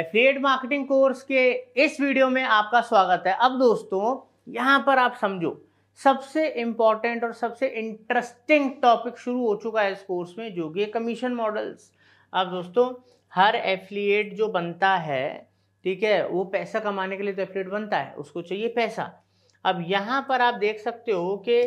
affiliate marketing course के इस video में आपका स्वागत है अब दोस्तों यहाँ पर आप समझो सबसे इम्पॉर्टेंट और सबसे इंटरेस्टिंग टॉपिक शुरू हो चुका है इस कोर्स में जो कि कमीशन मॉडल्स अब दोस्तों हर एफिलिएट जो बनता है ठीक है वो पैसा कमाने के लिए तो एफिलिएट बनता है उसको चाहिए पैसा अब यहाँ पर आप देख सकते हो कि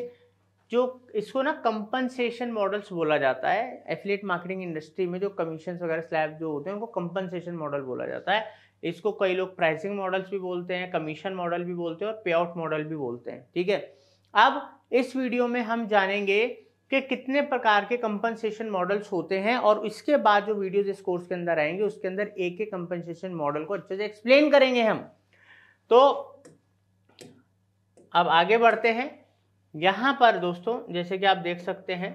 जो इसको ना कंपनसेशन मॉडल्स बोला जाता है एफिलेट मार्केटिंग इंडस्ट्री में जो कमीशन वगैरह स्लैब जो होते हैं उनको कंपनसेशन मॉडल बोला जाता है इसको कई लोग प्राइसिंग मॉडल्स भी बोलते हैं कमीशन मॉडल भी बोलते हैं और पे आउट मॉडल भी बोलते हैं ठीक है अब इस वीडियो में हम जानेंगे कि कितने प्रकार के कंपनसेशन मॉडल्स होते हैं और इसके बाद जो वीडियोज इस कोर्स के अंदर आएंगे उसके अंदर एक एक कंपनसेशन मॉडल को अच्छे से एक्सप्लेन करेंगे हम तो अब आगे बढ़ते हैं यहाँ पर दोस्तों जैसे कि आप देख सकते हैं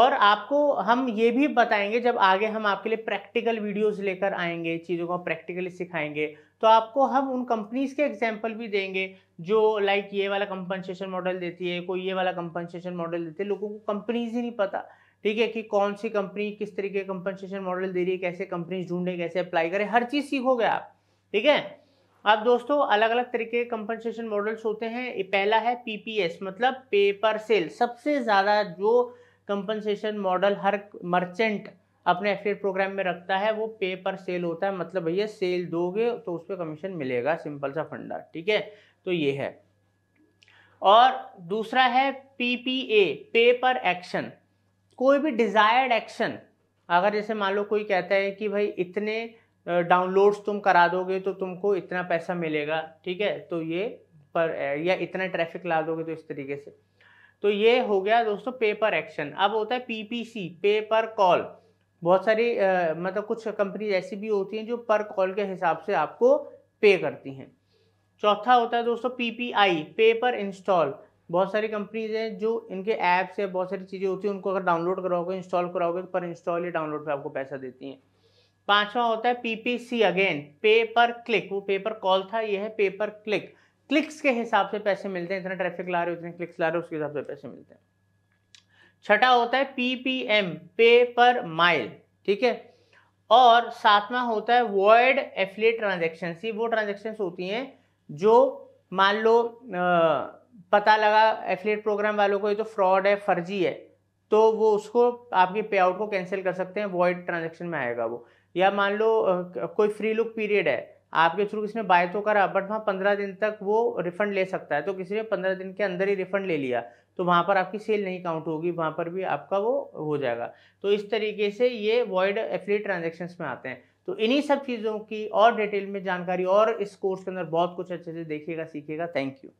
और आपको हम ये भी बताएंगे जब आगे हम आपके लिए प्रैक्टिकल वीडियोस लेकर आएंगे चीज़ों को प्रैक्टिकली सिखाएंगे तो आपको हम उन कंपनीज़ के एग्जाम्पल भी देंगे जो लाइक ये वाला कंपनसेशन मॉडल देती है कोई ये वाला कंपनसेशन मॉडल देती है लोगों को कंपनीज ही नहीं पता ठीक है कि कौन सी कंपनी किस तरीके कंपनसेशन मॉडल दे रही है कैसे कंपनीज ढूंढे कैसे अप्लाई करें हर चीज़ सीखोगे आप ठीक है अब दोस्तों अलग अलग तरीके के कंपनसेशन मॉडल्स होते हैं पहला है पीपीएस मतलब पेपर सेल सबसे ज़्यादा जो कंपनसेशन मॉडल हर मर्चेंट अपने एफिलिएट प्रोग्राम में रखता है वो पेपर सेल होता है मतलब भैया सेल दोगे तो उस पर कमीशन मिलेगा सिंपल सा फंडा ठीक है तो ये है और दूसरा है पीपीए पे पर एक्शन कोई भी डिजायर्ड एक्शन अगर जैसे मान लो कोई कहता है कि भाई इतने डाउनलोड्स तुम करा दोगे तो तुमको इतना पैसा मिलेगा ठीक है तो ये पर या इतना ट्रैफिक ला दोगे तो इस तरीके से तो ये हो गया दोस्तों पे पर एक्शन अब होता है पीपीसी पे पर कॉल बहुत सारी आ, मतलब कुछ कंपनीज ऐसी भी होती हैं जो पर कॉल के हिसाब से आपको पे करती हैं चौथा होता है दोस्तों पीपीआई पे पर इंस्टॉल बहुत सारी कंपनीज हैं जो इनके ऐप्स या बहुत सारी चीज़ें होती हैं उनको अगर डाउनलोड कराओगे इंस्टॉल कराओगे तो पर इंस्टॉल या डाउनलोड पर आपको पैसा देती हैं पांचवा होता है पीपीसी अगेन पे पर क्लिक वो पेपर कॉल था यह है पेपर क्लिक क्लिक्स के हिसाब से पैसे मिलते हैं इतना ट्रैफिक ला रहे हो इतने क्लिक्स ला रहे हो उसके हिसाब से पैसे मिलते हैं छठा होता है पीपीएम पे पर माइल ठीक है और सातवां होता है वर्ड एफिलेट ट्रांजेक्शन ये वो ट्रांजेक्शन होती हैं जो मान लो पता लगा एफिलेट प्रोग्राम वालों को ये तो फ्रॉड है फर्जी है तो वो उसको आपके पे आउट को कैंसिल कर सकते हैं वॉइड ट्रांजेक्शन में आएगा वो या मान लो कोई फ्री लुक पीरियड है आपके थ्रू किसी ने बाय तो करा बट वहाँ पंद्रह दिन तक वो रिफंड ले सकता है तो किसी ने पंद्रह दिन के अंदर ही रिफंड ले लिया तो वहाँ पर आपकी सेल नहीं काउंट होगी वहाँ पर भी आपका वो हो जाएगा तो इस तरीके से ये वॉइड एफिलेट ट्रांजेक्शन्स में आते हैं तो इन्हीं सब चीज़ों की और डिटेल में जानकारी और इस कोर्स के अंदर बहुत कुछ अच्छे से देखिएगा सीखिएगा थैंक यू